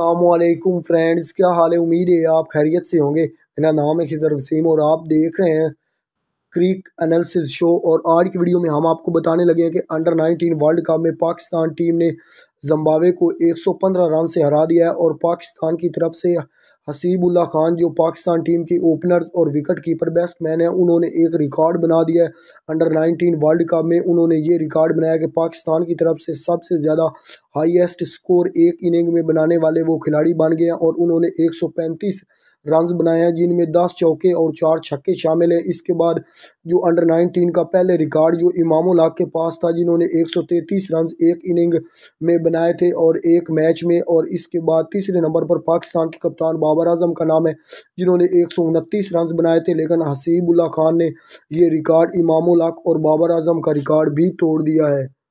अल्लाम फ्रेंड्स क्या हाल है उम्मीद है आप खैरियत से होंगे मेरा नाम है खिजर वसीम और आप देख रहे हैं क्रिक एनालिसिस शो और आज की वीडियो में हम आपको बताने लगे हैं कि अंडर 19 वर्ल्ड कप में पाकिस्तान टीम ने जम्बावे को 115 रन से हरा दिया है और पाकिस्तान की तरफ से हसीबुल्ला खान जो पाकिस्तान टीम के ओपनर्स और विकेट कीपर बेस्ट मैन हैं उन्होंने एक रिकॉर्ड बना दिया है अंडर 19 वर्ल्ड कप में उन्होंने ये रिकॉर्ड बनाया कि पाकिस्तान की तरफ से सबसे ज़्यादा हाईएस्ट स्कोर एक इनिंग में बनाने वाले वो खिलाड़ी बन गए और उन्होंने 135 रन बनाए हैं जिनमें 10 चौके और चार छक्के शामिल हैं इसके बाद जो अंडर 19 का पहले रिकॉर्ड जो इमाम के पास था जिन्होंने 133 रन एक इनिंग में बनाए थे और एक मैच में और इसके बाद तीसरे नंबर पर पाकिस्तान के कप्तान बाबर आजम का नाम है जिन्होंने एक सौ बनाए थे लेकिन हसीबुल्ला खान ने ये रिकॉर्ड इमाम और बाबर आजम का रिकॉर्ड भी तोड़ दिया है